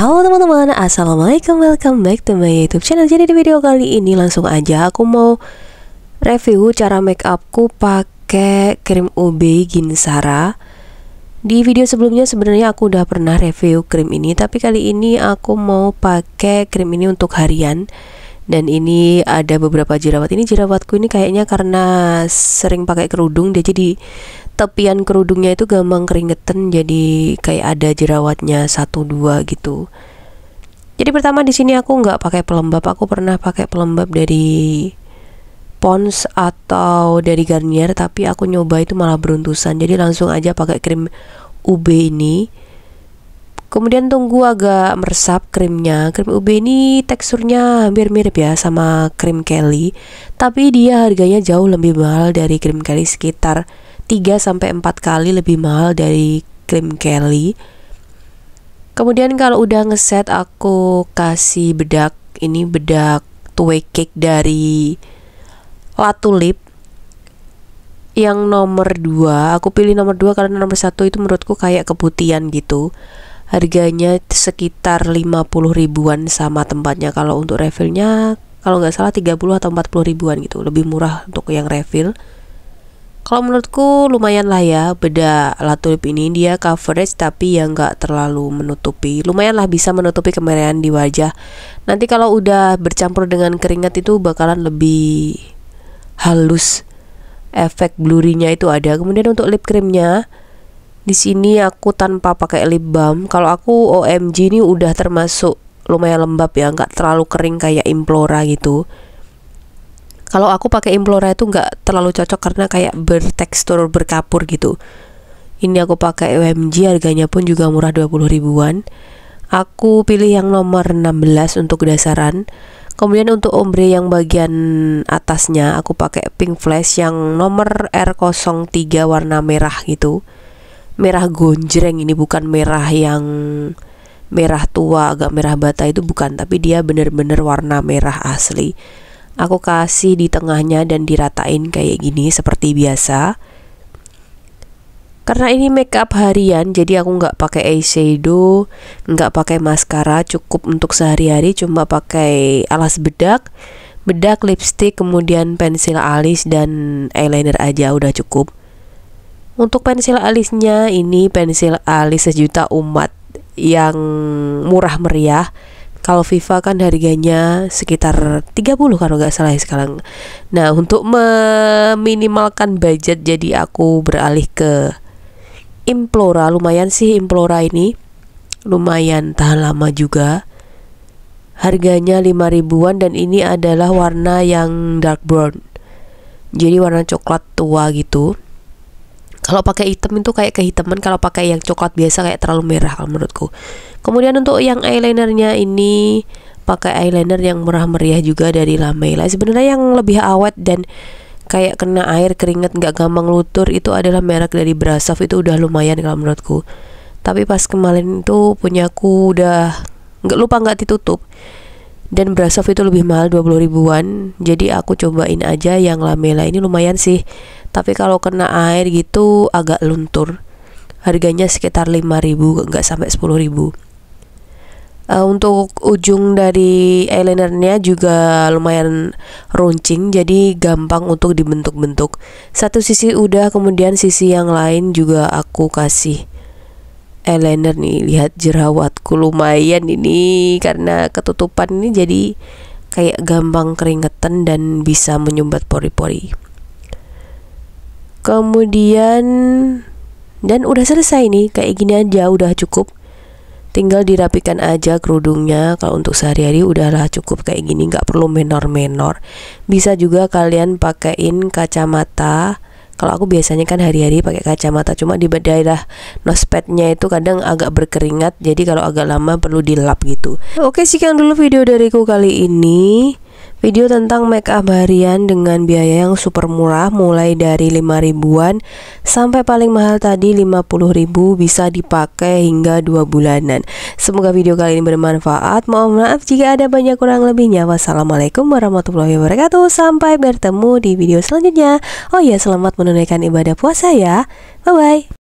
Halo teman-teman, Assalamualaikum, welcome back to my youtube channel Jadi di video kali ini langsung aja aku mau review cara make upku pakai krim UB Ginsara Di video sebelumnya sebenarnya aku udah pernah review krim ini Tapi kali ini aku mau pakai krim ini untuk harian dan ini ada beberapa jerawat ini jerawatku ini kayaknya karena sering pakai kerudung dia jadi tepian kerudungnya itu gampang keringetan jadi kayak ada jerawatnya satu dua gitu jadi pertama di sini aku nggak pakai pelembab aku pernah pakai pelembab dari Pons atau dari Garnier tapi aku nyoba itu malah beruntusan jadi langsung aja pakai krim UB ini kemudian tunggu agak meresap krimnya krim UB ini teksturnya hampir mirip ya sama krim Kelly tapi dia harganya jauh lebih mahal dari krim Kelly sekitar 3 sampai 4 kali lebih mahal dari krim Kelly. Kemudian kalau udah ngeset aku kasih bedak ini bedak two cake dari Latulip. yang nomor 2 aku pilih nomor 2 karena nomor satu itu menurutku kayak keputian gitu harganya sekitar 50 ribuan sama tempatnya kalau untuk refillnya kalau nggak salah 30 atau 40 ribuan gitu lebih murah untuk yang refill kalau menurutku lumayan lah ya beda Latulip ini dia coverage tapi yang nggak terlalu menutupi Lumayan lah bisa menutupi kemerahan di wajah Nanti kalau udah bercampur dengan keringat itu bakalan lebih halus Efek blurinya itu ada Kemudian untuk lip creamnya di sini aku tanpa pakai lip balm kalau aku OMG ini udah termasuk lumayan lembab ya nggak terlalu kering kayak implora gitu kalau aku pakai Implora itu nggak terlalu cocok karena kayak bertekstur berkapur gitu. Ini aku pakai UMG harganya pun juga murah 20 ribuan. Aku pilih yang nomor 16 untuk dasaran. Kemudian untuk ombre yang bagian atasnya aku pakai Pink Flash yang nomor R03 warna merah gitu. Merah gonjreng ini bukan merah yang merah tua agak merah bata itu bukan tapi dia bener-bener warna merah asli Aku kasih di tengahnya dan diratain kayak gini seperti biasa. Karena ini makeup harian, jadi aku nggak pakai eyeshadow, nggak pakai mascara, cukup untuk sehari-hari, cuma pakai alas bedak, bedak lipstick, kemudian pensil alis dan eyeliner aja udah cukup. Untuk pensil alisnya ini pensil alis sejuta umat yang murah meriah kalau FIFA kan harganya sekitar 30 kalau nggak salah ya sekarang. Nah, untuk meminimalkan budget jadi aku beralih ke Implora. Lumayan sih Implora ini. Lumayan tahan lama juga. Harganya lima ribuan dan ini adalah warna yang dark brown. Jadi warna coklat tua gitu. Kalau pakai hitam itu kayak kehitaman, kalau pakai yang coklat biasa kayak terlalu merah kalau menurutku. Kemudian untuk yang eyelinernya ini pakai eyeliner yang murah meriah juga dari La Sebenarnya yang lebih awet dan kayak kena air keringat nggak gampang luntur itu adalah merek dari Brasov itu udah lumayan kalau menurutku. Tapi pas kemarin itu punyaku udah nggak lupa nggak ditutup dan Brasov itu lebih mahal 20 ribuan jadi aku cobain aja yang Lamela ini lumayan sih tapi kalau kena air gitu agak luntur harganya sekitar ribu, nggak sampai 10000 uh, eh, untuk ujung dari eyelinernya juga lumayan runcing jadi gampang untuk dibentuk-bentuk satu sisi udah kemudian sisi yang lain juga aku kasih eyeliner nih lihat jerawatku lumayan ini karena ketutupan ini jadi kayak gampang keringetan dan bisa menyumbat pori-pori kemudian dan udah selesai nih kayak gini aja udah cukup tinggal dirapikan aja kerudungnya kalau untuk sehari-hari udahlah cukup kayak gini nggak perlu menor-menor bisa juga kalian pakaiin kacamata kalau aku biasanya kan hari-hari pakai kacamata cuma di daerah nosepadnya itu kadang agak berkeringat jadi kalau agak lama perlu dilap gitu oke sekian dulu video dariku kali ini Video tentang make up harian dengan biaya yang super murah mulai dari 5 ribuan sampai paling mahal tadi 50 ribu bisa dipakai hingga 2 bulanan. Semoga video kali ini bermanfaat. Mohon maaf jika ada banyak kurang lebihnya. Wassalamualaikum warahmatullahi wabarakatuh. Sampai bertemu di video selanjutnya. Oh iya selamat menunaikan ibadah puasa ya. Bye bye.